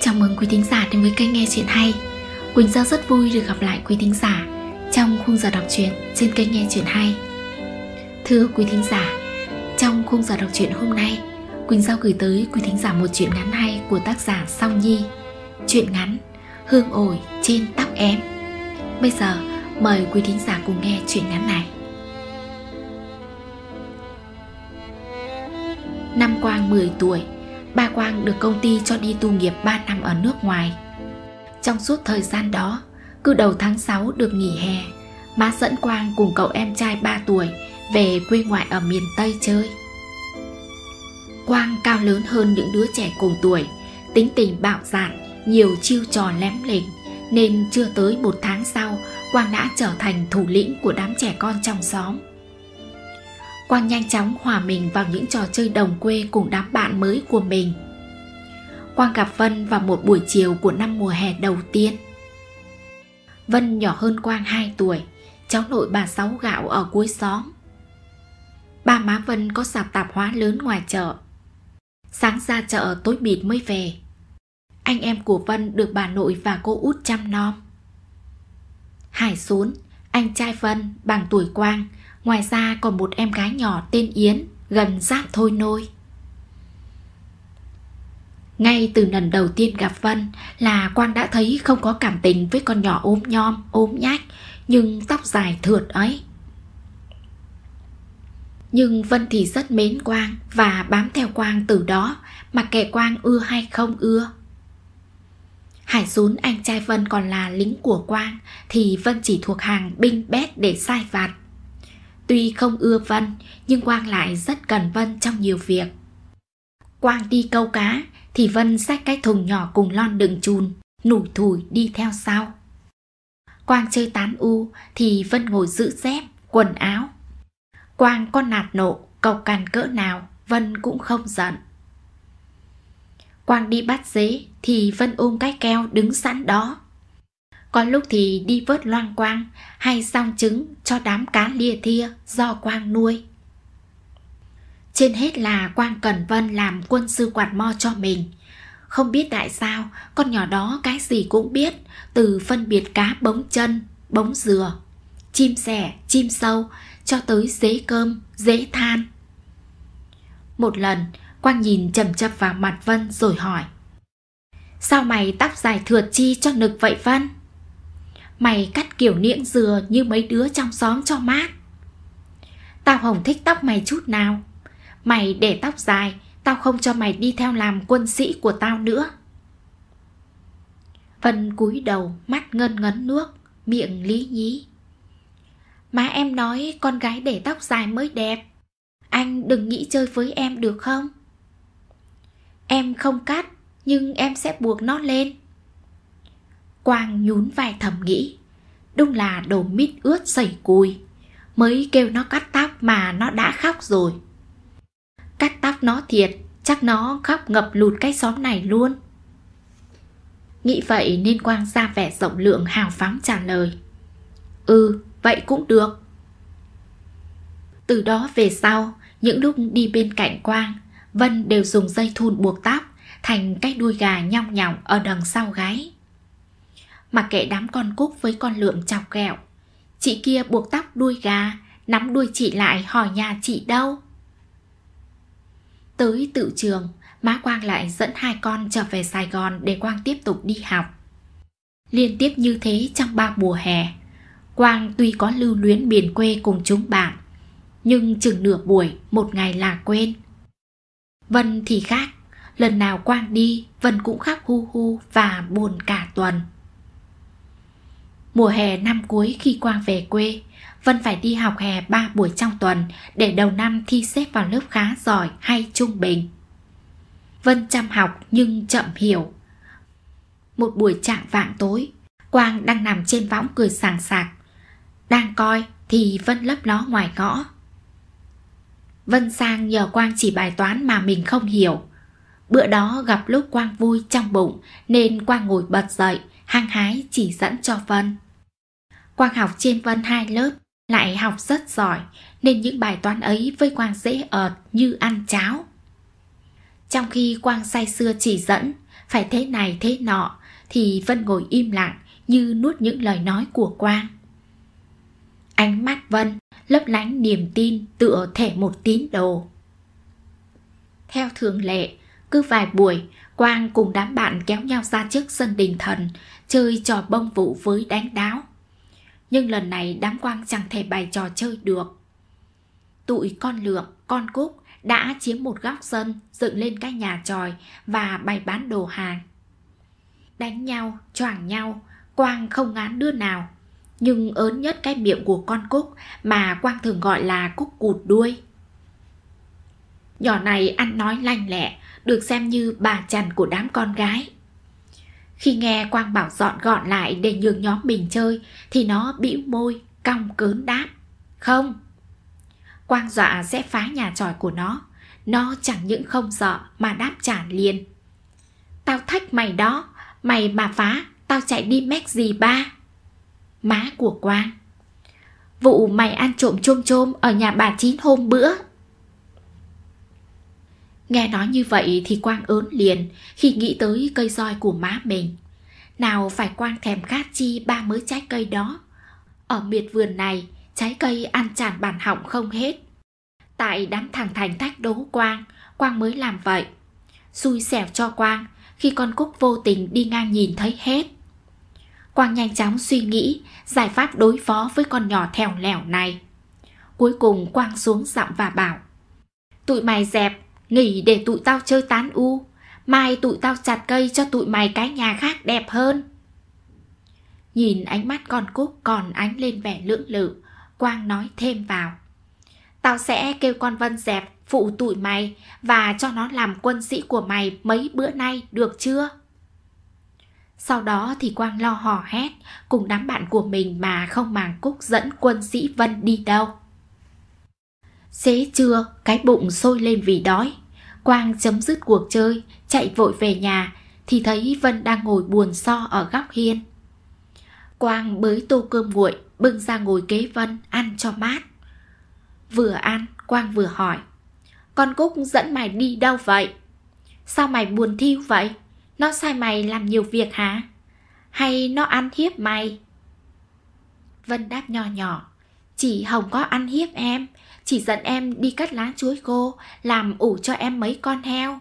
Chào mừng quý thính giả đến với kênh nghe chuyện hay Quỳnh Giao rất vui được gặp lại quý thính giả Trong khung giờ đọc truyện trên kênh nghe chuyện hay Thưa quý thính giả Trong khung giờ đọc truyện hôm nay Quỳnh Giao gửi tới quý thính giả một chuyện ngắn hay của tác giả Song Nhi Chuyện ngắn Hương ổi trên tóc em Bây giờ mời quý thính giả cùng nghe chuyện ngắn này Năm Quang 10 tuổi Ba Quang được công ty cho đi tu nghiệp 3 năm ở nước ngoài. Trong suốt thời gian đó, cứ đầu tháng 6 được nghỉ hè, má dẫn Quang cùng cậu em trai 3 tuổi về quê ngoại ở miền Tây chơi. Quang cao lớn hơn những đứa trẻ cùng tuổi, tính tình bạo dạn, nhiều chiêu trò lém lỉnh, nên chưa tới một tháng sau, Quang đã trở thành thủ lĩnh của đám trẻ con trong xóm. Quang nhanh chóng hòa mình vào những trò chơi đồng quê cùng đám bạn mới của mình. Quang gặp Vân vào một buổi chiều của năm mùa hè đầu tiên. Vân nhỏ hơn Quang 2 tuổi, cháu nội bà Sáu gạo ở cuối xóm. Ba má Vân có sạp tạp hóa lớn ngoài chợ. Sáng ra chợ tối mịt mới về. Anh em của Vân được bà nội và cô út chăm nom. Hải xuống, anh trai Vân bằng tuổi Quang, Ngoài ra còn một em gái nhỏ tên Yến Gần giáp thôi nôi ngay từ lần đầu tiên gặp Vân là Quang đã thấy không có cảm tình với con nhỏ ốm nhom, ốm nhách, nhưng tóc dài thượt ấy. Nhưng Vân thì rất mến Quang và bám theo Quang từ đó, mặc kệ Quang ưa hay không ưa. Hải Dún anh trai Vân còn là lính của Quang thì Vân chỉ thuộc hàng binh bét để sai vặt. Tuy không ưa Vân, nhưng Quang lại rất cần Vân trong nhiều việc. Quang đi câu cá, thì Vân xách cái thùng nhỏ cùng lon đựng chùn, nủi thủi đi theo sau. Quang chơi tán u, thì Vân ngồi giữ dép, quần áo. Quang có nạt nộ, cầu cằn cỡ nào, Vân cũng không giận. Quang đi bắt dế, thì Vân ôm cái keo đứng sẵn đó, có lúc thì đi vớt loang quang hay xong trứng cho đám cá lia thia do quang nuôi. Trên hết là Quang Cần Vân làm quân sư quạt mo cho mình. Không biết tại sao, con nhỏ đó cái gì cũng biết, từ phân biệt cá bống chân, bống dừa, chim sẻ, chim sâu, cho tới dế cơm, dế than. Một lần, Quang nhìn chầm chập vào mặt Vân rồi hỏi. Sao mày tóc dài thượt chi cho nực vậy Vân? Mày cắt kiểu niễn dừa như mấy đứa trong xóm cho mát Tao không thích tóc mày chút nào Mày để tóc dài Tao không cho mày đi theo làm quân sĩ của tao nữa Vân cúi đầu mắt ngân ngấn nước Miệng lý nhí Má em nói con gái để tóc dài mới đẹp Anh đừng nghĩ chơi với em được không Em không cắt Nhưng em sẽ buộc nó lên Quang nhún vai thầm nghĩ Đúng là đồ mít ướt sẩy cùi Mới kêu nó cắt tóc mà nó đã khóc rồi Cắt tóc nó thiệt Chắc nó khóc ngập lụt cái xóm này luôn Nghĩ vậy nên Quang ra vẻ rộng lượng hào phóng trả lời Ừ, vậy cũng được Từ đó về sau Những lúc đi bên cạnh Quang Vân đều dùng dây thun buộc tóc Thành cái đuôi gà nhong nhỏng ở đằng sau gáy mà kệ đám con cúc với con lượm chọc ghẹo Chị kia buộc tóc đuôi gà Nắm đuôi chị lại hỏi nhà chị đâu Tới tự trường Má Quang lại dẫn hai con trở về Sài Gòn Để Quang tiếp tục đi học Liên tiếp như thế trong ba mùa hè Quang tuy có lưu luyến miền quê cùng chúng bạn Nhưng chừng nửa buổi Một ngày là quên Vân thì khác Lần nào Quang đi Vân cũng khóc hu hu và buồn cả tuần Mùa hè năm cuối khi Quang về quê, Vân phải đi học hè 3 buổi trong tuần để đầu năm thi xếp vào lớp khá giỏi hay trung bình. Vân chăm học nhưng chậm hiểu. Một buổi trạng vạng tối, Quang đang nằm trên võng cười sảng sạc. Đang coi thì Vân lấp ló ngoài ngõ. Vân sang nhờ Quang chỉ bài toán mà mình không hiểu. Bữa đó gặp lúc Quang vui trong bụng nên Quang ngồi bật dậy, hăng hái chỉ dẫn cho Vân. Quang học trên vân hai lớp, lại học rất giỏi, nên những bài toán ấy với Quang dễ ợt như ăn cháo. Trong khi Quang say xưa chỉ dẫn, phải thế này thế nọ, thì Vân ngồi im lặng như nuốt những lời nói của Quang. Ánh mắt Vân lấp lánh niềm tin tựa thể một tín đồ. Theo thường lệ, cứ vài buổi, Quang cùng đám bạn kéo nhau ra trước sân đình thần, chơi trò bông vũ với đánh đáo nhưng lần này đám quang chẳng thể bày trò chơi được. Tụi con lượng, con cúc đã chiếm một góc sân dựng lên cái nhà tròi và bày bán đồ hàng. Đánh nhau, choảng nhau, Quang không ngán đứa nào. Nhưng ớn nhất cái miệng của con cúc mà Quang thường gọi là cúc cụt đuôi. Nhỏ này ăn nói lanh lẹ, được xem như bà chằn của đám con gái. Khi nghe Quang Bảo dọn gọn lại để nhường nhóm mình chơi thì nó bĩu môi, cong cớn đáp. Không. Quang dọa sẽ phá nhà tròi của nó. Nó chẳng những không sợ mà đáp trả liền. Tao thách mày đó, mày mà phá, tao chạy đi mét gì ba. Má của Quang Vụ mày ăn trộm chôm chôm ở nhà bà Chín hôm bữa Nghe nói như vậy thì Quang ớn liền khi nghĩ tới cây roi của má mình. Nào phải Quang thèm khát chi ba mới trái cây đó. Ở miệt vườn này, trái cây ăn tràn bản họng không hết. Tại đám thằng Thành thách đố Quang, Quang mới làm vậy. Xui xẻo cho Quang khi con cúc vô tình đi ngang nhìn thấy hết. Quang nhanh chóng suy nghĩ giải pháp đối phó với con nhỏ thèo lẻo này. Cuối cùng Quang xuống giọng và bảo Tụi mày dẹp Nghỉ để tụi tao chơi tán u Mai tụi tao chặt cây cho tụi mày cái nhà khác đẹp hơn Nhìn ánh mắt con cúc còn ánh lên vẻ lưỡng lự Quang nói thêm vào Tao sẽ kêu con Vân dẹp phụ tụi mày Và cho nó làm quân sĩ của mày mấy bữa nay được chưa? Sau đó thì Quang lo hò hét Cùng đám bạn của mình mà không màng Cúc dẫn quân sĩ Vân đi đâu xế trưa, cái bụng sôi lên vì đói. Quang chấm dứt cuộc chơi, chạy vội về nhà thì thấy Vân đang ngồi buồn so ở góc hiên. Quang bới tô cơm nguội, bưng ra ngồi kế Vân ăn cho mát. Vừa ăn, Quang vừa hỏi. Con Cúc dẫn mày đi đâu vậy? Sao mày buồn thiu vậy? Nó sai mày làm nhiều việc hả? Hay nó ăn hiếp mày? Vân đáp nho nhỏ. nhỏ. Chị Hồng có ăn hiếp em Chỉ dẫn em đi cắt lá chuối khô Làm ủ cho em mấy con heo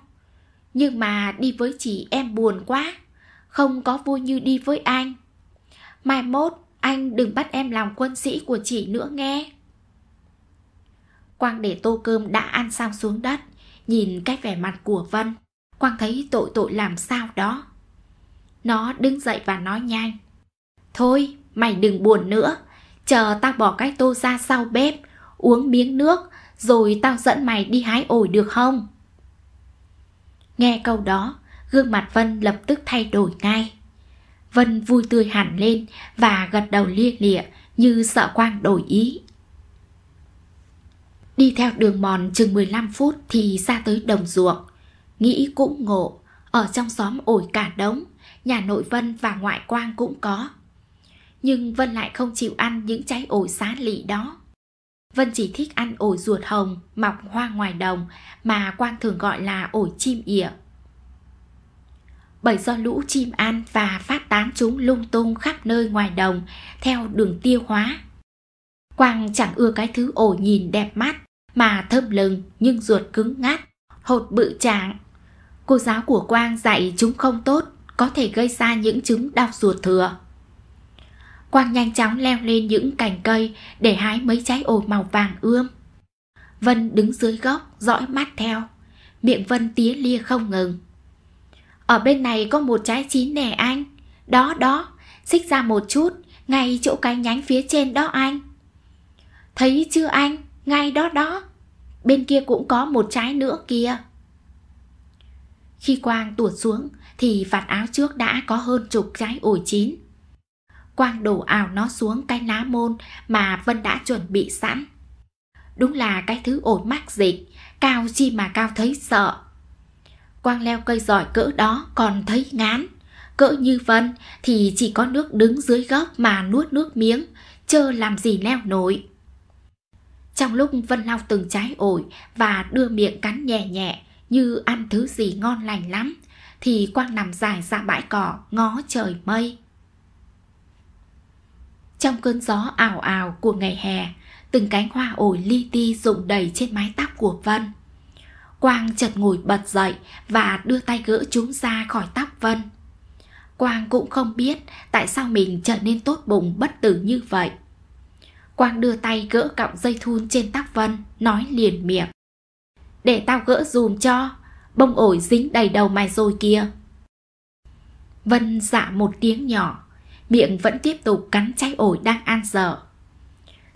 Nhưng mà đi với chị em buồn quá Không có vui như đi với anh Mai mốt anh đừng bắt em làm quân sĩ của chị nữa nghe Quang để tô cơm đã ăn xong xuống đất Nhìn cái vẻ mặt của Vân Quang thấy tội tội làm sao đó Nó đứng dậy và nói nhanh Thôi mày đừng buồn nữa Chờ tao bỏ cái tô ra sau bếp Uống miếng nước Rồi tao dẫn mày đi hái ổi được không? Nghe câu đó Gương mặt Vân lập tức thay đổi ngay Vân vui tươi hẳn lên Và gật đầu lia lịa Như sợ Quang đổi ý Đi theo đường mòn chừng 15 phút Thì ra tới đồng ruộng Nghĩ cũng ngộ Ở trong xóm ổi cả đống Nhà nội Vân và ngoại Quang cũng có nhưng Vân lại không chịu ăn những trái ổi xá lị đó. Vân chỉ thích ăn ổi ruột hồng mọc hoa ngoài đồng mà Quang thường gọi là ổi chim ỉa. Bởi do lũ chim ăn và phát tán chúng lung tung khắp nơi ngoài đồng theo đường tiêu hóa. Quang chẳng ưa cái thứ ổi nhìn đẹp mắt mà thơm lừng nhưng ruột cứng ngắt, hột bự tràng. Cô giáo của Quang dạy chúng không tốt, có thể gây ra những chứng đau ruột thừa. Quang nhanh chóng leo lên những cành cây để hái mấy trái ổi màu vàng ươm. Vân đứng dưới gốc, dõi mắt theo. Miệng Vân tía lia không ngừng. Ở bên này có một trái chín nè anh. Đó đó, xích ra một chút, ngay chỗ cái nhánh phía trên đó anh. Thấy chưa anh, ngay đó đó. Bên kia cũng có một trái nữa kia. Khi Quang tuột xuống thì vạt áo trước đã có hơn chục trái ổi chín quang đổ ảo nó xuống cái lá môn mà Vân đã chuẩn bị sẵn. Đúng là cái thứ ổi mắc dịch, cao chi mà cao thấy sợ. Quang leo cây giỏi cỡ đó còn thấy ngán. Cỡ như Vân thì chỉ có nước đứng dưới gốc mà nuốt nước miếng, chơ làm gì leo nổi. Trong lúc Vân lau từng trái ổi và đưa miệng cắn nhẹ nhẹ như ăn thứ gì ngon lành lắm, thì Quang nằm dài ra bãi cỏ ngó trời mây. Trong cơn gió ảo ảo của ngày hè, từng cánh hoa ổi li ti rụng đầy trên mái tóc của Vân. Quang chợt ngồi bật dậy và đưa tay gỡ chúng ra khỏi tóc Vân. Quang cũng không biết tại sao mình trở nên tốt bụng bất tử như vậy. Quang đưa tay gỡ cọng dây thun trên tóc Vân, nói liền miệng. Để tao gỡ dùm cho, bông ổi dính đầy đầu mày rồi kia Vân dạ một tiếng nhỏ, miệng vẫn tiếp tục cắn cháy ổi đang ăn dở.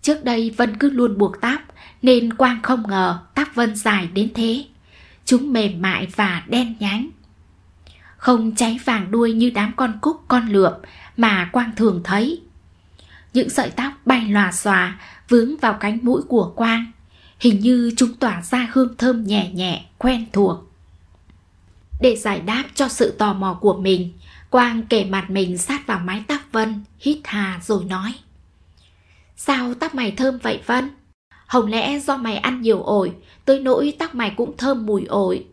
Trước đây Vân cứ luôn buộc táp, nên Quang không ngờ táp Vân dài đến thế. Chúng mềm mại và đen nhánh. Không cháy vàng đuôi như đám con cúc con lượm mà Quang thường thấy. Những sợi tóc bay lòa xòa vướng vào cánh mũi của Quang. Hình như chúng tỏa ra hương thơm nhẹ nhẹ, quen thuộc. Để giải đáp cho sự tò mò của mình, Quang kề mặt mình sát vào mái tóc Vân, hít hà rồi nói. Sao tóc mày thơm vậy Vân? Hồng lẽ do mày ăn nhiều ổi, tới nỗi tóc mày cũng thơm mùi ổi.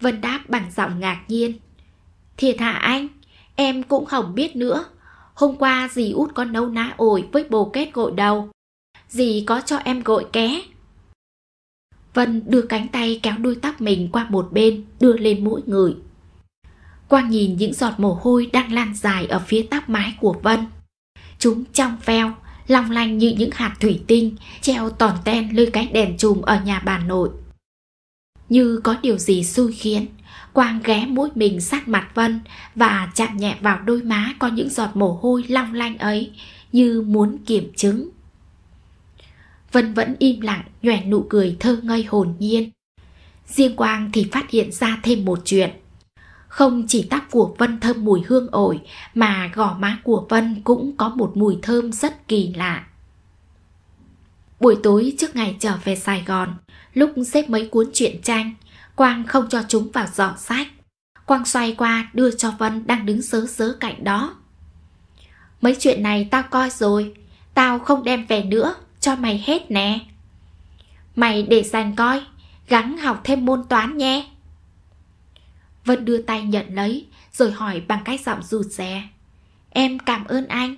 Vân đáp bằng giọng ngạc nhiên. Thiệt hạ anh? Em cũng không biết nữa. Hôm qua dì út có nấu ná ổi với bồ kết gội đầu. Dì có cho em gội ké. Vân đưa cánh tay kéo đuôi tóc mình qua một bên, đưa lên mũi người Quang nhìn những giọt mồ hôi đang lan dài ở phía tóc mái của Vân. Chúng trong veo, long lanh như những hạt thủy tinh treo tòn ten lơi cái đèn chùm ở nhà bà nội. Như có điều gì xui khiến, Quang ghé mũi mình sát mặt Vân và chạm nhẹ vào đôi má có những giọt mồ hôi long lanh ấy như muốn kiểm chứng. Vân vẫn im lặng nhoẻn nụ cười thơ ngây hồn nhiên. Riêng Quang thì phát hiện ra thêm một chuyện. Không chỉ tóc của Vân thơm mùi hương ổi mà gò má của Vân cũng có một mùi thơm rất kỳ lạ. Buổi tối trước ngày trở về Sài Gòn, lúc xếp mấy cuốn truyện tranh, Quang không cho chúng vào giỏ sách. Quang xoay qua đưa cho Vân đang đứng sớ sớ cạnh đó. Mấy chuyện này tao coi rồi, tao không đem về nữa, cho mày hết nè. Mày để dành coi, gắng học thêm môn toán nhé. Vân đưa tay nhận lấy Rồi hỏi bằng cách giọng rụt rè Em cảm ơn anh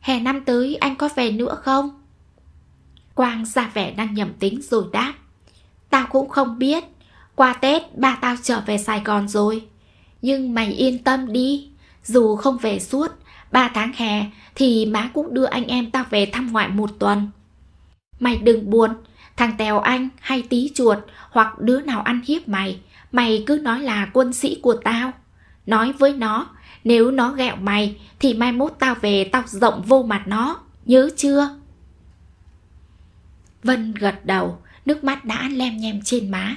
Hè năm tới anh có về nữa không? Quang ra vẻ đang nhầm tính rồi đáp Tao cũng không biết Qua Tết ba tao trở về Sài Gòn rồi Nhưng mày yên tâm đi Dù không về suốt 3 tháng hè Thì má cũng đưa anh em tao về thăm ngoại một tuần Mày đừng buồn Thằng Tèo Anh hay tí chuột Hoặc đứa nào ăn hiếp mày Mày cứ nói là quân sĩ của tao. Nói với nó, nếu nó gẹo mày thì mai mốt tao về tao rộng vô mặt nó, nhớ chưa? Vân gật đầu, nước mắt đã lem nhem trên má.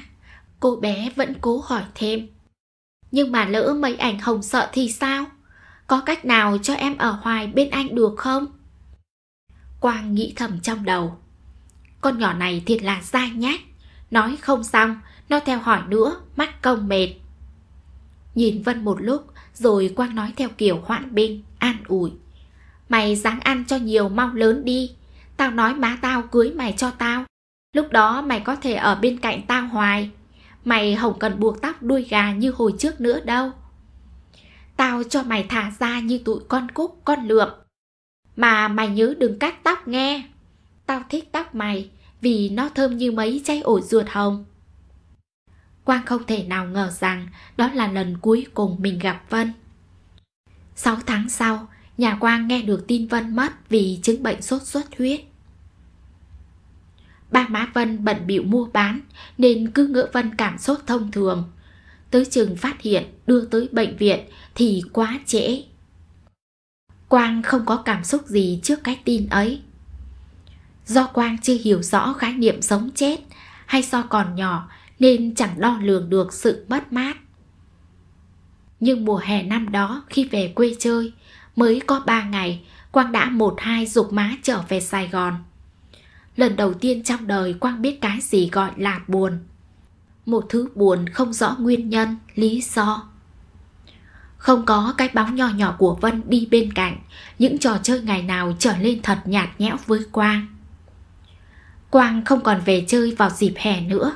Cô bé vẫn cố hỏi thêm. Nhưng mà lỡ mấy ảnh hồng sợ thì sao? Có cách nào cho em ở hoài bên anh được không? Quang nghĩ thầm trong đầu. Con nhỏ này thiệt là dai nhát. Nói không xong nó theo hỏi nữa, mắt công mệt. Nhìn Vân một lúc, rồi Quang nói theo kiểu hoạn binh, an ủi. Mày dáng ăn cho nhiều mau lớn đi. Tao nói má tao cưới mày cho tao. Lúc đó mày có thể ở bên cạnh tao hoài. Mày không cần buộc tóc đuôi gà như hồi trước nữa đâu. Tao cho mày thả ra như tụi con cúc, con lượm. Mà mày nhớ đừng cắt tóc nghe. Tao thích tóc mày vì nó thơm như mấy chai ổi ruột hồng. Quang không thể nào ngờ rằng đó là lần cuối cùng mình gặp Vân. 6 tháng sau, nhà Quang nghe được tin Vân mất vì chứng bệnh sốt xuất huyết. Ba má Vân bận bịu mua bán nên cứ ngỡ Vân cảm sốt thông thường. Tới chừng phát hiện đưa tới bệnh viện thì quá trễ. Quang không có cảm xúc gì trước cái tin ấy. Do Quang chưa hiểu rõ khái niệm sống chết hay do còn nhỏ nên chẳng đo lường được sự mất mát. Nhưng mùa hè năm đó khi về quê chơi, mới có ba ngày, Quang đã một hai dục má trở về Sài Gòn. Lần đầu tiên trong đời Quang biết cái gì gọi là buồn. Một thứ buồn không rõ nguyên nhân, lý do. Không có cái bóng nhỏ nhỏ của Vân đi bên cạnh, những trò chơi ngày nào trở lên thật nhạt nhẽo với Quang. Quang không còn về chơi vào dịp hè nữa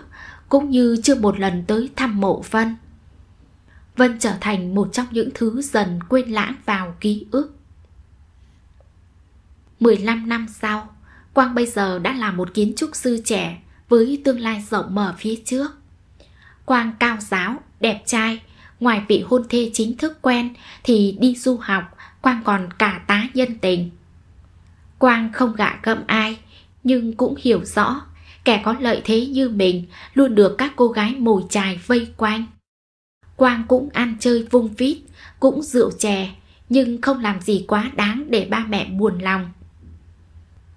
cũng như chưa một lần tới thăm mộ Vân. Vân trở thành một trong những thứ dần quên lãng vào ký ức. 15 năm sau, Quang bây giờ đã là một kiến trúc sư trẻ với tương lai rộng mở phía trước. Quang cao giáo, đẹp trai, ngoài vị hôn thê chính thức quen thì đi du học, Quang còn cả tá nhân tình. Quang không gạ gẫm ai, nhưng cũng hiểu rõ kẻ có lợi thế như mình luôn được các cô gái mồi chài vây quanh. Quang cũng ăn chơi vung vít, cũng rượu chè, nhưng không làm gì quá đáng để ba mẹ buồn lòng.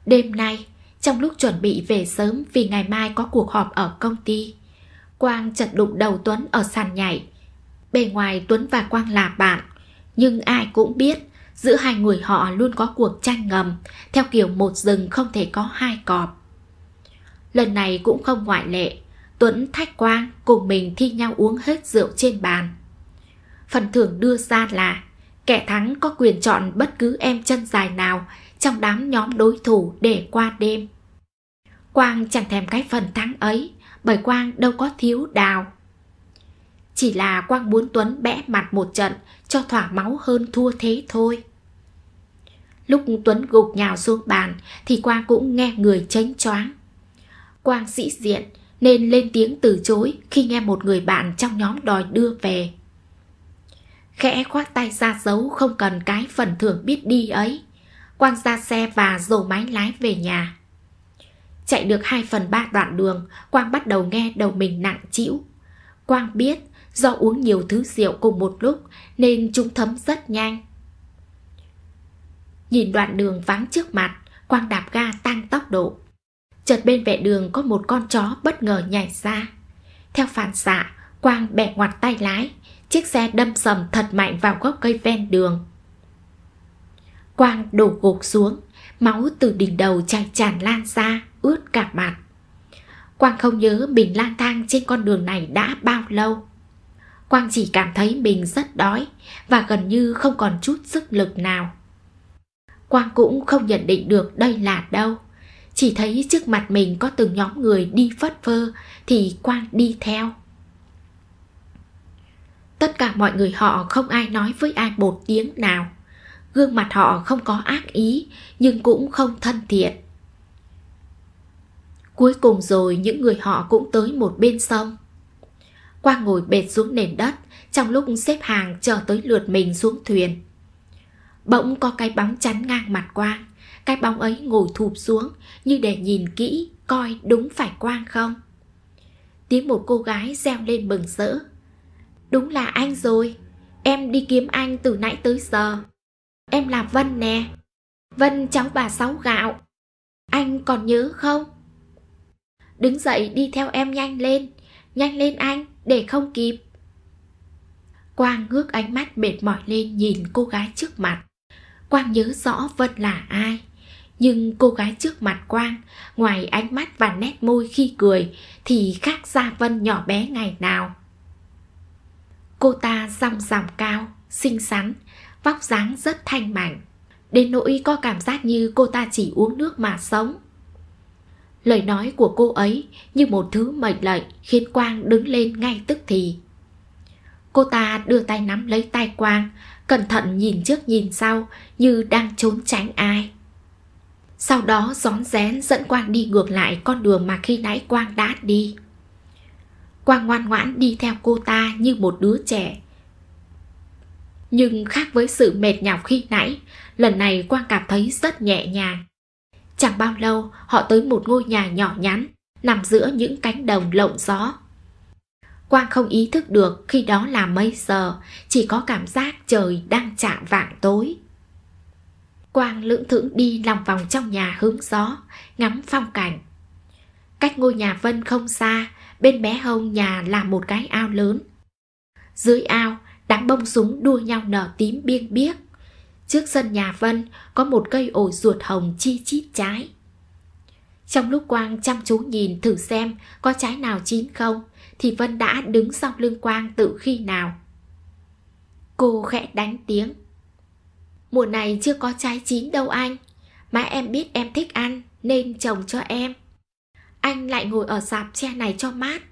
Đêm nay, trong lúc chuẩn bị về sớm vì ngày mai có cuộc họp ở công ty, Quang chật đụng đầu Tuấn ở sàn nhảy. Bề ngoài Tuấn và Quang là bạn, nhưng ai cũng biết giữa hai người họ luôn có cuộc tranh ngầm, theo kiểu một rừng không thể có hai cọp. Lần này cũng không ngoại lệ, Tuấn Thách Quang cùng mình thi nhau uống hết rượu trên bàn. Phần thưởng đưa ra là kẻ thắng có quyền chọn bất cứ em chân dài nào trong đám nhóm đối thủ để qua đêm. Quang chẳng thèm cái phần thắng ấy, bởi Quang đâu có thiếu đào. Chỉ là Quang muốn Tuấn bẽ mặt một trận cho thỏa máu hơn thua thế thôi. Lúc Tuấn gục nhào xuống bàn thì Quang cũng nghe người chánh choáng. Quang sĩ diện nên lên tiếng từ chối khi nghe một người bạn trong nhóm đòi đưa về. Khẽ khoác tay ra dấu không cần cái phần thưởng biết đi ấy. Quang ra xe và dồ máy lái về nhà. Chạy được hai phần ba đoạn đường, Quang bắt đầu nghe đầu mình nặng chịu. Quang biết do uống nhiều thứ rượu cùng một lúc nên chúng thấm rất nhanh. Nhìn đoạn đường vắng trước mặt, Quang đạp ga tăng tốc độ chợt bên vệ đường có một con chó bất ngờ nhảy ra. Theo phản xạ, Quang bẻ ngoặt tay lái, chiếc xe đâm sầm thật mạnh vào gốc cây ven đường. Quang đổ gục xuống, máu từ đỉnh đầu chảy tràn lan ra, ướt cả mặt. Quang không nhớ mình lang thang trên con đường này đã bao lâu. Quang chỉ cảm thấy mình rất đói và gần như không còn chút sức lực nào. Quang cũng không nhận định được đây là đâu chỉ thấy trước mặt mình có từng nhóm người đi phất phơ thì Quang đi theo. Tất cả mọi người họ không ai nói với ai một tiếng nào. Gương mặt họ không có ác ý nhưng cũng không thân thiện. Cuối cùng rồi những người họ cũng tới một bên sông. Quang ngồi bệt xuống nền đất trong lúc xếp hàng chờ tới lượt mình xuống thuyền. Bỗng có cái bóng chắn ngang mặt Quang cái bóng ấy ngồi thụp xuống như để nhìn kỹ coi đúng phải quang không. Tiếng một cô gái reo lên bừng rỡ. Đúng là anh rồi, em đi kiếm anh từ nãy tới giờ. Em là Vân nè, Vân cháu bà Sáu gạo. Anh còn nhớ không? Đứng dậy đi theo em nhanh lên, nhanh lên anh để không kịp. Quang ngước ánh mắt mệt mỏi lên nhìn cô gái trước mặt. Quang nhớ rõ Vân là ai nhưng cô gái trước mặt Quang, ngoài ánh mắt và nét môi khi cười, thì khác Gia Vân nhỏ bé ngày nào. Cô ta dòng dòng cao, xinh xắn, vóc dáng rất thanh mảnh. Đến nỗi có cảm giác như cô ta chỉ uống nước mà sống. Lời nói của cô ấy như một thứ mệnh lệnh khiến Quang đứng lên ngay tức thì. Cô ta đưa tay nắm lấy tay Quang, cẩn thận nhìn trước nhìn sau như đang trốn tránh ai sau đó rón rén dẫn Quang đi ngược lại con đường mà khi nãy Quang đã đi. Quang ngoan ngoãn đi theo cô ta như một đứa trẻ. Nhưng khác với sự mệt nhọc khi nãy, lần này Quang cảm thấy rất nhẹ nhàng. Chẳng bao lâu họ tới một ngôi nhà nhỏ nhắn, nằm giữa những cánh đồng lộng gió. Quang không ý thức được khi đó là mấy giờ, chỉ có cảm giác trời đang chạm vạng tối. Quang lưỡng thưởng đi lòng vòng trong nhà hướng gió, ngắm phong cảnh. Cách ngôi nhà Vân không xa, bên bé hông nhà là một cái ao lớn. Dưới ao, đám bông súng đua nhau nở tím biêng biếc. Trước sân nhà Vân có một cây ổi ruột hồng chi chít trái. Trong lúc Quang chăm chú nhìn thử xem có trái nào chín không, thì Vân đã đứng sau lưng Quang tự khi nào. Cô khẽ đánh tiếng. Mùa này chưa có trái chín đâu anh Má em biết em thích ăn Nên trồng cho em Anh lại ngồi ở sạp tre này cho mát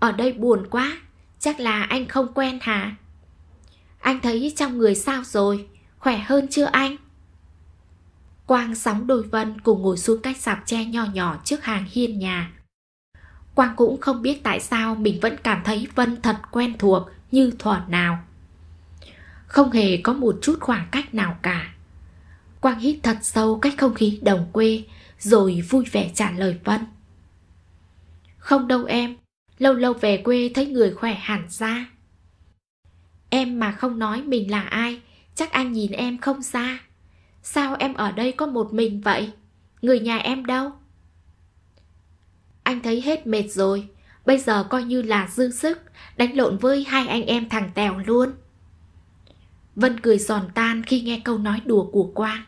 Ở đây buồn quá Chắc là anh không quen hả Anh thấy trong người sao rồi Khỏe hơn chưa anh Quang sóng đôi vân cùng ngồi xuống cách sạp tre nho nhỏ trước hàng hiên nhà. Quang cũng không biết tại sao mình vẫn cảm thấy Vân thật quen thuộc như thuở nào không hề có một chút khoảng cách nào cả. Quang hít thật sâu cách không khí đồng quê, rồi vui vẻ trả lời Vân. Không đâu em, lâu lâu về quê thấy người khỏe hẳn ra. Em mà không nói mình là ai, chắc anh nhìn em không ra. Sao em ở đây có một mình vậy? Người nhà em đâu? Anh thấy hết mệt rồi, bây giờ coi như là dư sức, đánh lộn với hai anh em thằng Tèo luôn. Vân cười giòn tan khi nghe câu nói đùa của Quang.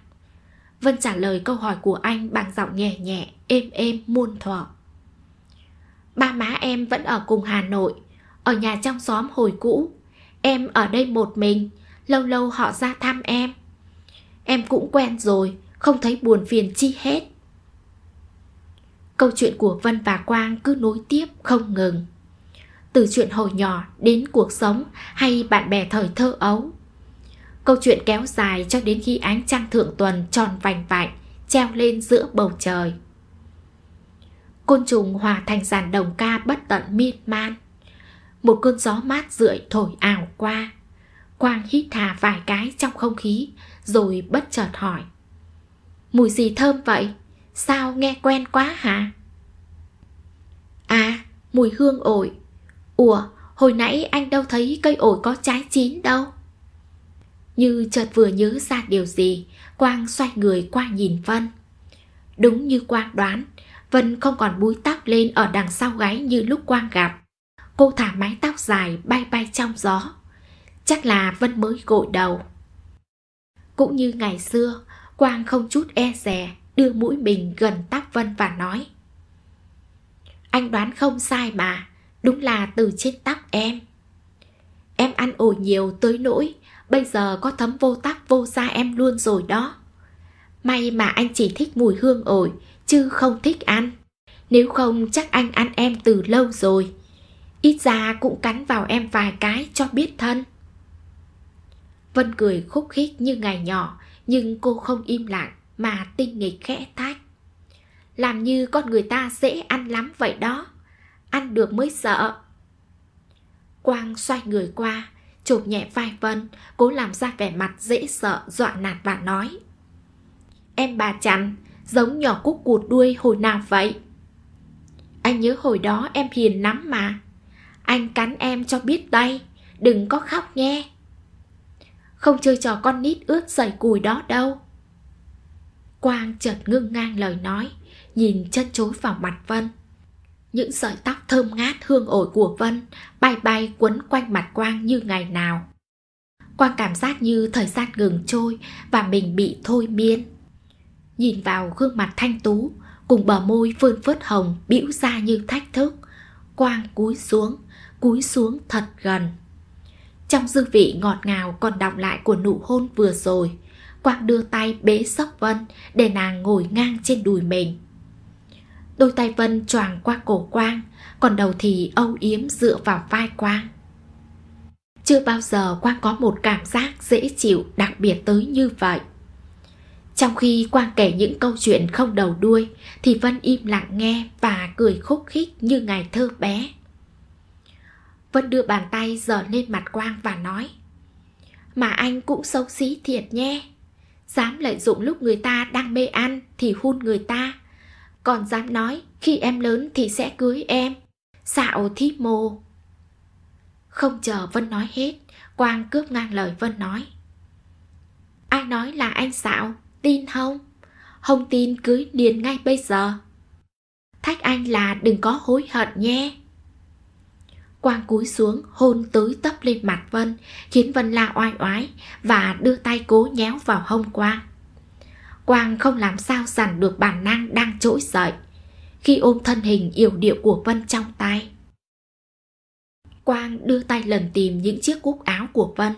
Vân trả lời câu hỏi của anh bằng giọng nhẹ nhẹ, êm êm, muôn thuở. Ba má em vẫn ở cùng Hà Nội, ở nhà trong xóm hồi cũ. Em ở đây một mình, lâu lâu họ ra thăm em. Em cũng quen rồi, không thấy buồn phiền chi hết. Câu chuyện của Vân và Quang cứ nối tiếp không ngừng. Từ chuyện hồi nhỏ đến cuộc sống hay bạn bè thời thơ ấu Câu chuyện kéo dài cho đến khi ánh trăng thượng tuần tròn vành vạnh, treo lên giữa bầu trời. Côn trùng hòa thành dàn đồng ca bất tận miên man. Một cơn gió mát rượi thổi ảo qua. Quang hít thà vài cái trong không khí, rồi bất chợt hỏi. Mùi gì thơm vậy? Sao nghe quen quá hả? À, mùi hương ổi. Ủa, hồi nãy anh đâu thấy cây ổi có trái chín đâu. Như chợt vừa nhớ ra điều gì, Quang xoay người qua nhìn Vân. Đúng như Quang đoán, Vân không còn búi tóc lên ở đằng sau gáy như lúc Quang gặp. Cô thả mái tóc dài bay bay trong gió. Chắc là Vân mới gội đầu. Cũng như ngày xưa, Quang không chút e dè đưa mũi mình gần tóc Vân và nói Anh đoán không sai mà, đúng là từ trên tóc em. Em ăn ổi nhiều tới nỗi Bây giờ có thấm vô tác vô ra em luôn rồi đó May mà anh chỉ thích mùi hương ổi Chứ không thích ăn Nếu không chắc anh ăn em từ lâu rồi Ít ra cũng cắn vào em vài cái cho biết thân Vân cười khúc khích như ngày nhỏ Nhưng cô không im lặng Mà tinh nghịch khẽ thách Làm như con người ta dễ ăn lắm vậy đó Ăn được mới sợ Quang xoay người qua chụp nhẹ vai Vân, cố làm ra vẻ mặt dễ sợ, dọa nạt và nói. Em bà chằn, giống nhỏ cúc cụt đuôi hồi nào vậy? Anh nhớ hồi đó em hiền lắm mà. Anh cắn em cho biết đây, đừng có khóc nghe. Không chơi trò con nít ướt sẩy cùi đó đâu. Quang chợt ngưng ngang lời nói, nhìn chân chối vào mặt Vân những sợi tóc thơm ngát hương ổi của Vân bay bay quấn quanh mặt Quang như ngày nào. Quang cảm giác như thời gian ngừng trôi và mình bị thôi miên. Nhìn vào gương mặt thanh tú, cùng bờ môi vươn phớt hồng bĩu ra như thách thức. Quang cúi xuống, cúi xuống thật gần. Trong dư vị ngọt ngào còn đọng lại của nụ hôn vừa rồi, Quang đưa tay bế sóc Vân để nàng ngồi ngang trên đùi mình. Đôi tay Vân choàng qua cổ Quang, còn đầu thì âu yếm dựa vào vai Quang. Chưa bao giờ Quang có một cảm giác dễ chịu đặc biệt tới như vậy. Trong khi Quang kể những câu chuyện không đầu đuôi thì Vân im lặng nghe và cười khúc khích như ngày thơ bé. Vân đưa bàn tay dở lên mặt Quang và nói Mà anh cũng xấu xí thiệt nhé Dám lợi dụng lúc người ta đang mê ăn thì hôn người ta còn dám nói khi em lớn thì sẽ cưới em. Xạo thí mô Không chờ Vân nói hết, Quang cướp ngang lời Vân nói. Ai nói là anh xạo, tin không? Không tin cưới liền ngay bây giờ. Thách anh là đừng có hối hận nhé. Quang cúi xuống hôn tới tấp lên mặt Vân, khiến Vân la oai oái và đưa tay cố nhéo vào hông Quang. Quang không làm sao dằn được bản năng đang trỗi dậy khi ôm thân hình yểu điệu của Vân trong tay. Quang đưa tay lần tìm những chiếc cúc áo của Vân.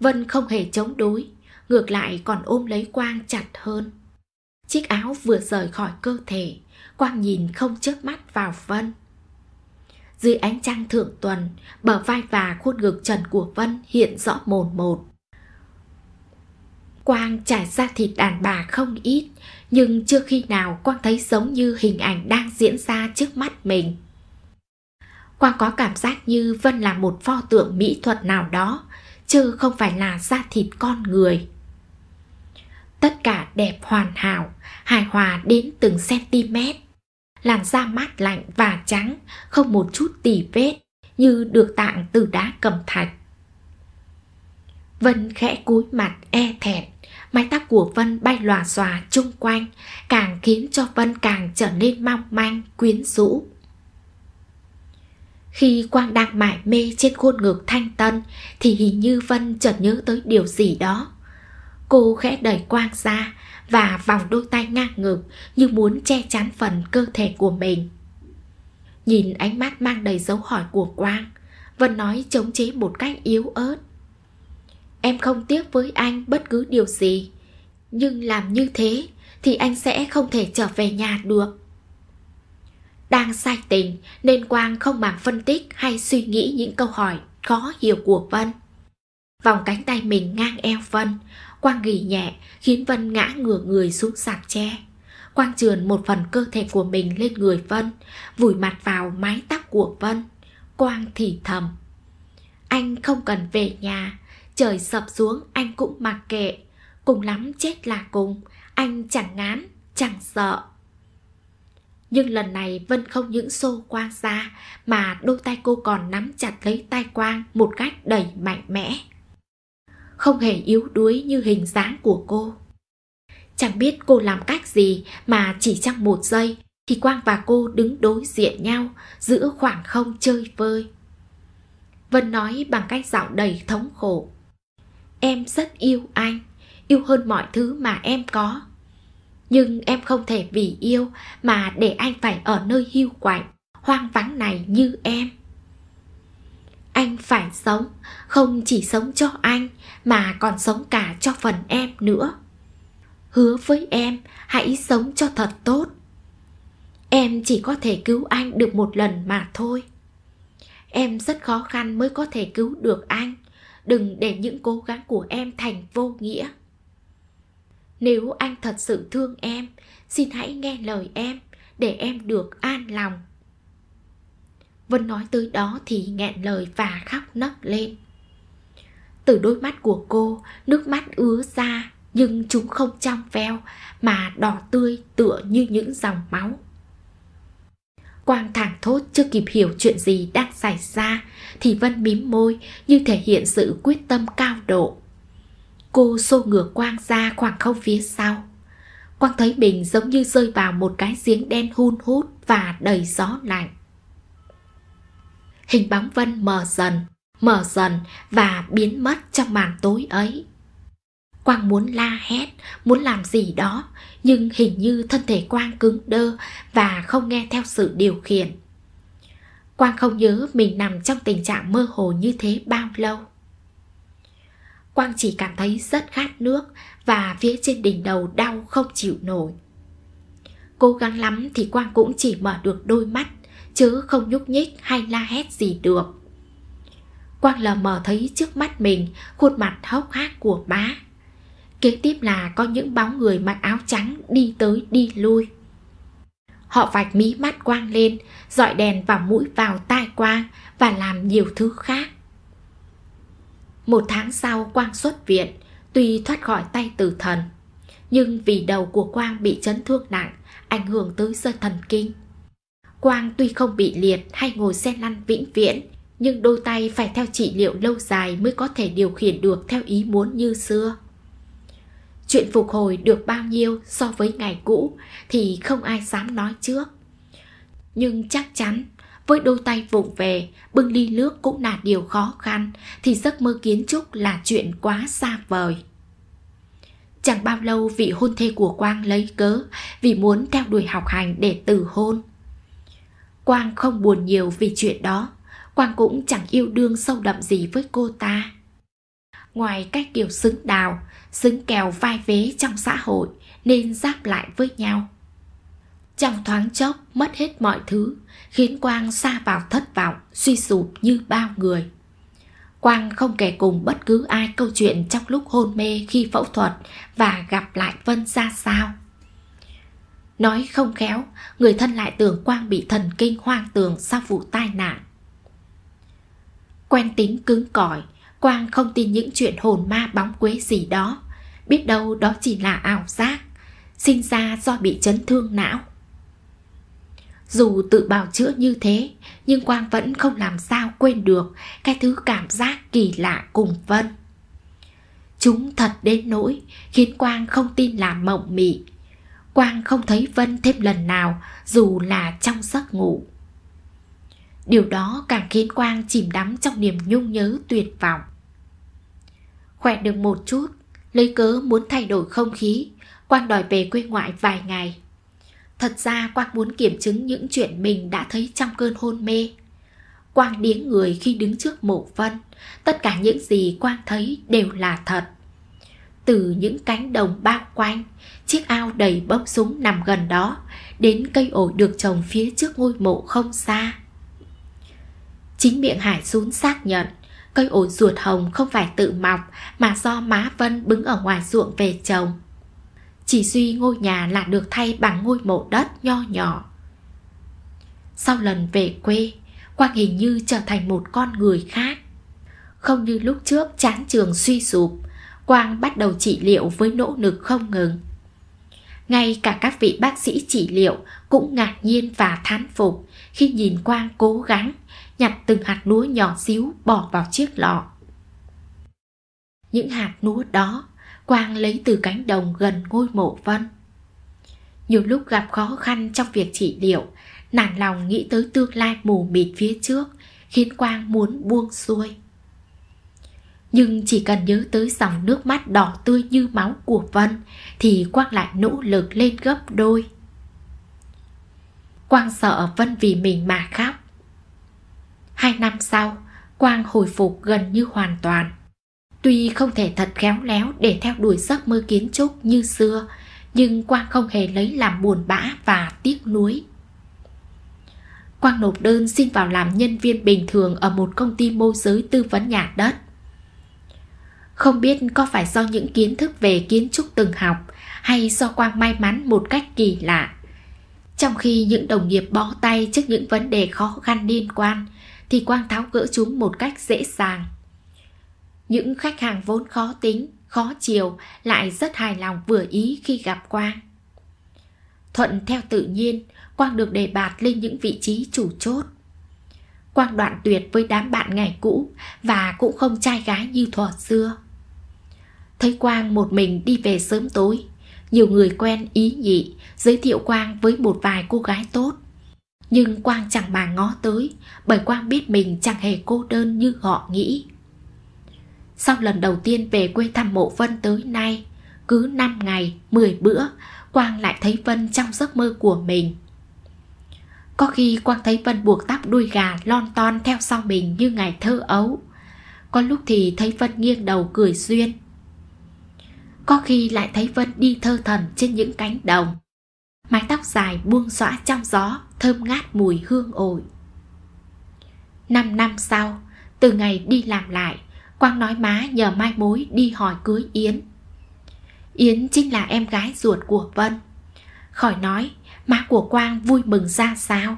Vân không hề chống đối, ngược lại còn ôm lấy Quang chặt hơn. Chiếc áo vừa rời khỏi cơ thể, Quang nhìn không chớp mắt vào Vân. Dưới ánh trăng thượng tuần, bờ vai và khuôn ngực trần của Vân hiện rõ mồn một. Quang trải ra thịt đàn bà không ít, nhưng chưa khi nào Quang thấy giống như hình ảnh đang diễn ra trước mắt mình. Quang có cảm giác như Vân là một pho tượng mỹ thuật nào đó, chứ không phải là da thịt con người. Tất cả đẹp hoàn hảo, hài hòa đến từng cm. Làn da mát lạnh và trắng, không một chút tỉ vết, như được tặng từ đá cẩm thạch. Vân khẽ cúi mặt e thẹn mái tóc của Vân bay lòa xòa chung quanh, càng khiến cho Vân càng trở nên mong manh, quyến rũ. Khi Quang đang mải mê trên khuôn ngực thanh tân thì hình như Vân chợt nhớ tới điều gì đó. Cô khẽ đẩy Quang ra và vòng đôi tay ngang ngực như muốn che chắn phần cơ thể của mình. Nhìn ánh mắt mang đầy dấu hỏi của Quang, Vân nói chống chế một cách yếu ớt. Em không tiếc với anh bất cứ điều gì Nhưng làm như thế Thì anh sẽ không thể trở về nhà được Đang sai tình Nên Quang không màng phân tích Hay suy nghĩ những câu hỏi khó hiểu của Vân Vòng cánh tay mình ngang eo Vân Quang gỉ nhẹ Khiến Vân ngã ngửa người xuống sạp tre Quang trườn một phần cơ thể của mình lên người Vân Vùi mặt vào mái tóc của Vân Quang thì thầm Anh không cần về nhà Trời sập xuống anh cũng mặc kệ Cùng lắm chết là cùng Anh chẳng ngán, chẳng sợ Nhưng lần này Vân không những xô Quang ra Mà đôi tay cô còn nắm chặt lấy tay Quang Một cách đầy mạnh mẽ Không hề yếu đuối như hình dáng của cô Chẳng biết cô làm cách gì Mà chỉ trong một giây Thì Quang và cô đứng đối diện nhau Giữa khoảng không chơi vơi Vân nói bằng cách giọng đầy thống khổ em rất yêu anh yêu hơn mọi thứ mà em có nhưng em không thể vì yêu mà để anh phải ở nơi hiu quạnh hoang vắng này như em anh phải sống không chỉ sống cho anh mà còn sống cả cho phần em nữa hứa với em hãy sống cho thật tốt em chỉ có thể cứu anh được một lần mà thôi em rất khó khăn mới có thể cứu được anh đừng để những cố gắng của em thành vô nghĩa nếu anh thật sự thương em xin hãy nghe lời em để em được an lòng vân nói tới đó thì nghẹn lời và khóc nấc lên từ đôi mắt của cô nước mắt ứa ra nhưng chúng không trong veo mà đỏ tươi tựa như những dòng máu Quang thẳng thốt chưa kịp hiểu chuyện gì đang xảy ra Thì Vân mím môi như thể hiện sự quyết tâm cao độ Cô xô ngửa Quang ra khoảng không phía sau Quang thấy mình giống như rơi vào một cái giếng đen hun hút và đầy gió lạnh Hình bóng Vân mờ dần, mờ dần và biến mất trong màn tối ấy Quang muốn la hét, muốn làm gì đó, nhưng hình như thân thể Quang cứng đơ và không nghe theo sự điều khiển. Quang không nhớ mình nằm trong tình trạng mơ hồ như thế bao lâu. Quang chỉ cảm thấy rất khát nước và phía trên đỉnh đầu đau không chịu nổi. Cố gắng lắm thì Quang cũng chỉ mở được đôi mắt, chứ không nhúc nhích hay la hét gì được. Quang lờ mờ thấy trước mắt mình khuôn mặt hốc hác của má Kế tiếp là có những bóng người mặc áo trắng đi tới đi lui. Họ vạch mí mắt quang lên, dọi đèn vào mũi vào tai quang và làm nhiều thứ khác. Một tháng sau quang xuất viện, tuy thoát khỏi tay tử thần, nhưng vì đầu của quang bị chấn thương nặng, ảnh hưởng tới dây thần kinh. Quang tuy không bị liệt hay ngồi xe lăn vĩnh viễn, nhưng đôi tay phải theo trị liệu lâu dài mới có thể điều khiển được theo ý muốn như xưa chuyện phục hồi được bao nhiêu so với ngày cũ thì không ai dám nói trước nhưng chắc chắn với đôi tay vụng về bưng ly nước cũng là điều khó khăn thì giấc mơ kiến trúc là chuyện quá xa vời chẳng bao lâu vị hôn thê của quang lấy cớ vì muốn theo đuổi học hành để từ hôn quang không buồn nhiều vì chuyện đó quang cũng chẳng yêu đương sâu đậm gì với cô ta ngoài cách kiểu xứng đào, xứng kèo vai vế trong xã hội nên giáp lại với nhau. Trong thoáng chốc mất hết mọi thứ, khiến Quang xa vào thất vọng, suy sụp như bao người. Quang không kể cùng bất cứ ai câu chuyện trong lúc hôn mê khi phẫu thuật và gặp lại Vân ra sao. Nói không khéo, người thân lại tưởng Quang bị thần kinh hoang tưởng sau vụ tai nạn. Quen tính cứng cỏi, Quang không tin những chuyện hồn ma bóng quế gì đó Biết đâu đó chỉ là ảo giác Sinh ra do bị chấn thương não Dù tự bào chữa như thế Nhưng Quang vẫn không làm sao quên được Cái thứ cảm giác kỳ lạ cùng Vân Chúng thật đến nỗi Khiến Quang không tin là mộng mị Quang không thấy Vân thêm lần nào Dù là trong giấc ngủ Điều đó càng khiến Quang chìm đắm trong niềm nhung nhớ tuyệt vọng. Khỏe được một chút, lấy cớ muốn thay đổi không khí, Quang đòi về quê ngoại vài ngày. Thật ra Quang muốn kiểm chứng những chuyện mình đã thấy trong cơn hôn mê. Quang điếng người khi đứng trước mộ vân, tất cả những gì Quang thấy đều là thật. Từ những cánh đồng bao quanh, chiếc ao đầy bốc súng nằm gần đó, đến cây ổi được trồng phía trước ngôi mộ không xa. Chính miệng Hải xuống xác nhận Cây ổi ruột hồng không phải tự mọc mà do má Vân bứng ở ngoài ruộng về trồng. Chỉ duy ngôi nhà là được thay bằng ngôi mộ đất nho nhỏ. Sau lần về quê, Quang hình như trở thành một con người khác. Không như lúc trước chán trường suy sụp, Quang bắt đầu trị liệu với nỗ lực không ngừng. Ngay cả các vị bác sĩ trị liệu cũng ngạc nhiên và thán phục khi nhìn Quang cố gắng nhặt từng hạt lúa nhỏ xíu bỏ vào chiếc lọ. Những hạt lúa đó Quang lấy từ cánh đồng gần ngôi mộ Vân. Nhiều lúc gặp khó khăn trong việc trị liệu, nản lòng nghĩ tới tương lai mù mịt phía trước, khiến Quang muốn buông xuôi. Nhưng chỉ cần nhớ tới dòng nước mắt đỏ tươi như máu của Vân thì Quang lại nỗ lực lên gấp đôi. Quang sợ Vân vì mình mà khóc. Hai năm sau, Quang hồi phục gần như hoàn toàn. Tuy không thể thật khéo léo để theo đuổi giấc mơ kiến trúc như xưa, nhưng Quang không hề lấy làm buồn bã và tiếc nuối. Quang nộp đơn xin vào làm nhân viên bình thường ở một công ty môi giới tư vấn nhà đất. Không biết có phải do những kiến thức về kiến trúc từng học hay do Quang may mắn một cách kỳ lạ trong khi những đồng nghiệp bó tay trước những vấn đề khó khăn liên quan, thì Quang tháo gỡ chúng một cách dễ dàng. Những khách hàng vốn khó tính, khó chiều lại rất hài lòng vừa ý khi gặp Quang. Thuận theo tự nhiên, Quang được đề bạt lên những vị trí chủ chốt. Quang đoạn tuyệt với đám bạn ngày cũ và cũng không trai gái như thuở xưa. Thấy Quang một mình đi về sớm tối, nhiều người quen ý nhị giới thiệu Quang với một vài cô gái tốt. Nhưng Quang chẳng mà ngó tới bởi Quang biết mình chẳng hề cô đơn như họ nghĩ. Sau lần đầu tiên về quê thăm mộ Vân tới nay, cứ 5 ngày, 10 bữa, Quang lại thấy Vân trong giấc mơ của mình. Có khi Quang thấy Vân buộc tóc đuôi gà lon ton theo sau mình như ngày thơ ấu. Có lúc thì thấy Vân nghiêng đầu cười duyên, có khi lại thấy Vân đi thơ thần trên những cánh đồng. Mái tóc dài buông xõa trong gió, thơm ngát mùi hương ổi. Năm năm sau, từ ngày đi làm lại, Quang nói má nhờ mai mối đi hỏi cưới Yến. Yến chính là em gái ruột của Vân. Khỏi nói, má của Quang vui mừng ra sao.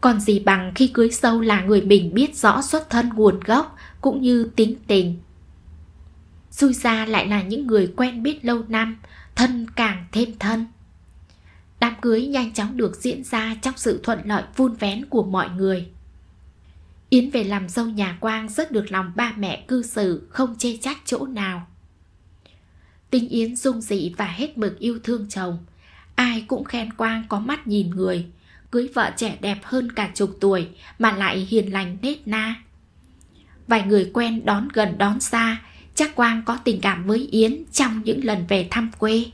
Còn gì bằng khi cưới sâu là người mình biết rõ xuất thân nguồn gốc cũng như tính tình xui ra lại là những người quen biết lâu năm thân càng thêm thân đám cưới nhanh chóng được diễn ra trong sự thuận lợi vun vén của mọi người yến về làm dâu nhà quang rất được lòng ba mẹ cư xử không chê trách chỗ nào Tinh Yến dung dị và hết mực yêu thương chồng. Ai cũng khen Quang có mắt nhìn người, cưới vợ trẻ đẹp hơn cả chục tuổi mà lại hiền lành nết na. Vài người quen đón gần đón xa chắc Quang có tình cảm với Yến trong những lần về thăm quê.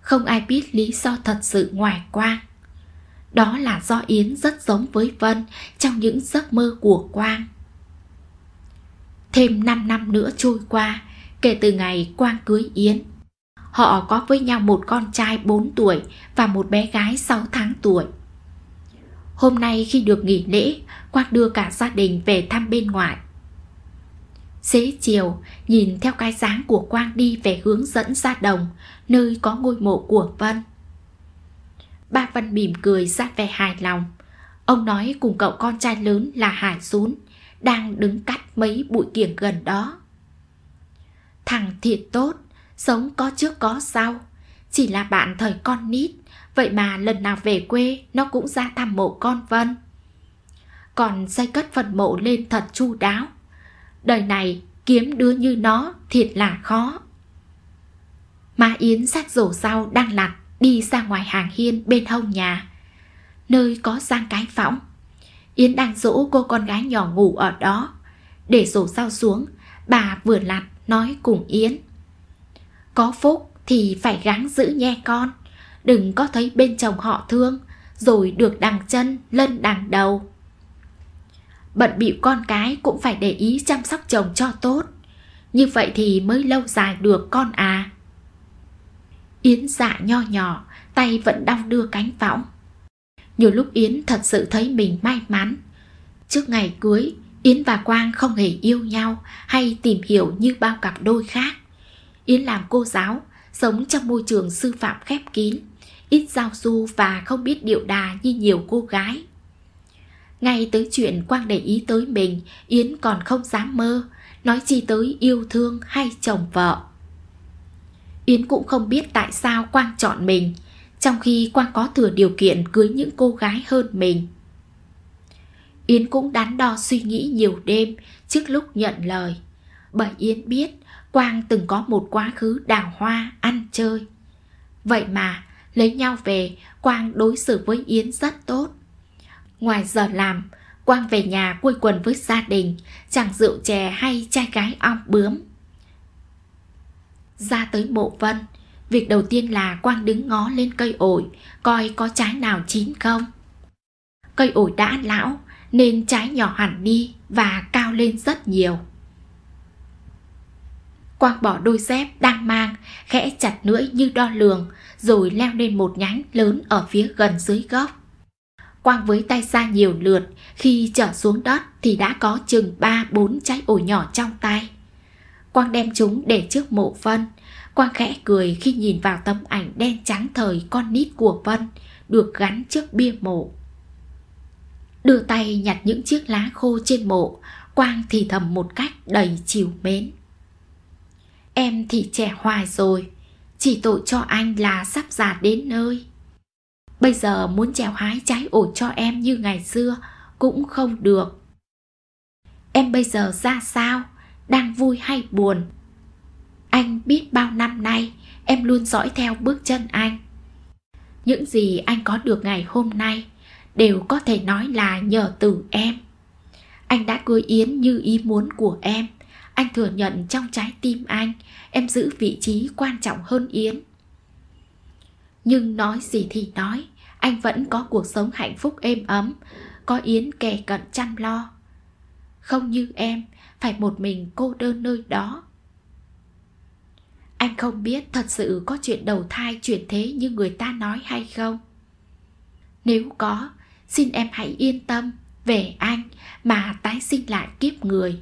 Không ai biết lý do thật sự ngoài Quang. Đó là do Yến rất giống với Vân trong những giấc mơ của Quang. Thêm 5 năm nữa trôi qua kể từ ngày Quang cưới Yến. Họ có với nhau một con trai 4 tuổi và một bé gái 6 tháng tuổi. Hôm nay khi được nghỉ lễ, Quang đưa cả gia đình về thăm bên ngoại Xế chiều, nhìn theo cái dáng của Quang đi về hướng dẫn ra đồng, nơi có ngôi mộ của Vân. Ba Vân mỉm cười ra vẻ hài lòng. Ông nói cùng cậu con trai lớn là Hải Dún, đang đứng cắt mấy bụi kiểng gần đó. Thằng thiệt tốt, sống có trước có sau. Chỉ là bạn thời con nít, vậy mà lần nào về quê nó cũng ra thăm mộ con Vân. Còn xây cất phần mộ lên thật chu đáo, đời này kiếm đứa như nó thiệt là khó. Má Yến xách rổ rau đang lặt đi ra ngoài hàng hiên bên hông nhà, nơi có giang cái phóng. Yến đang dỗ cô con gái nhỏ ngủ ở đó. Để rổ rau xuống, bà vừa lặt nói cùng Yến. Có phúc thì phải gắng giữ nhe con, đừng có thấy bên chồng họ thương, rồi được đằng chân lân đằng đầu bận bịu con cái cũng phải để ý chăm sóc chồng cho tốt như vậy thì mới lâu dài được con à yến dạ nho nhỏ tay vẫn đong đưa cánh võng nhiều lúc yến thật sự thấy mình may mắn trước ngày cưới yến và quang không hề yêu nhau hay tìm hiểu như bao cặp đôi khác yến làm cô giáo sống trong môi trường sư phạm khép kín ít giao du và không biết điệu đà như nhiều cô gái ngay tới chuyện Quang để ý tới mình, Yến còn không dám mơ, nói chi tới yêu thương hay chồng vợ. Yến cũng không biết tại sao Quang chọn mình, trong khi Quang có thừa điều kiện cưới những cô gái hơn mình. Yến cũng đắn đo suy nghĩ nhiều đêm trước lúc nhận lời. Bởi Yến biết Quang từng có một quá khứ đào hoa, ăn chơi. Vậy mà, lấy nhau về, Quang đối xử với Yến rất tốt. Ngoài giờ làm, Quang về nhà quây quần với gia đình, chẳng rượu chè hay trai gái ong bướm. Ra tới mộ vân, việc đầu tiên là Quang đứng ngó lên cây ổi, coi có trái nào chín không. Cây ổi đã lão, nên trái nhỏ hẳn đi và cao lên rất nhiều. Quang bỏ đôi dép đang mang, khẽ chặt lưỡi như đo lường, rồi leo lên một nhánh lớn ở phía gần dưới gốc. Quang với tay ra nhiều lượt, khi trở xuống đất thì đã có chừng 3-4 trái ổi nhỏ trong tay. Quang đem chúng để trước mộ Vân. Quang khẽ cười khi nhìn vào tấm ảnh đen trắng thời con nít của Vân được gắn trước bia mộ. Đưa tay nhặt những chiếc lá khô trên mộ, Quang thì thầm một cách đầy chiều mến. Em thì trẻ hoài rồi, chỉ tội cho anh là sắp già đến nơi bây giờ muốn chèo hái trái ổi cho em như ngày xưa cũng không được em bây giờ ra sao đang vui hay buồn anh biết bao năm nay em luôn dõi theo bước chân anh những gì anh có được ngày hôm nay đều có thể nói là nhờ từ em anh đã cưới yến như ý muốn của em anh thừa nhận trong trái tim anh em giữ vị trí quan trọng hơn yến nhưng nói gì thì nói anh vẫn có cuộc sống hạnh phúc êm ấm có yến kẻ cận chăm lo không như em phải một mình cô đơn nơi đó anh không biết thật sự có chuyện đầu thai chuyển thế như người ta nói hay không nếu có xin em hãy yên tâm về anh mà tái sinh lại kiếp người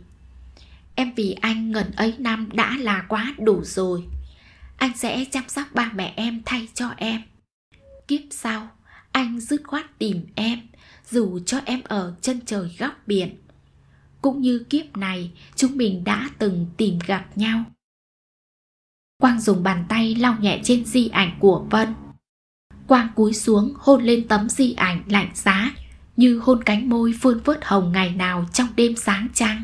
em vì anh ngần ấy năm đã là quá đủ rồi anh sẽ chăm sóc ba mẹ em thay cho em kiếp sau anh dứt khoát tìm em dù cho em ở chân trời góc biển cũng như kiếp này chúng mình đã từng tìm gặp nhau quang dùng bàn tay lau nhẹ trên di ảnh của vân quang cúi xuống hôn lên tấm di ảnh lạnh giá như hôn cánh môi phương vớt hồng ngày nào trong đêm sáng trăng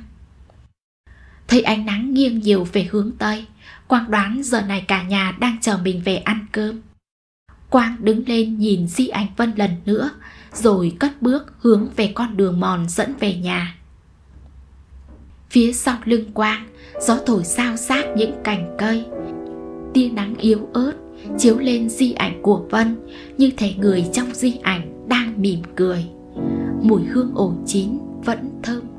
thấy ánh nắng nghiêng nhiều về hướng tây quang đoán giờ này cả nhà đang chờ mình về ăn cơm Quang đứng lên nhìn Di Ánh Vân lần nữa, rồi cất bước hướng về con đường mòn dẫn về nhà. Phía sau lưng Quang, gió thổi sao sát những cành cây. Tia nắng yếu ớt chiếu lên di ảnh của Vân như thể người trong di ảnh đang mỉm cười. Mùi hương ổn chín vẫn thơm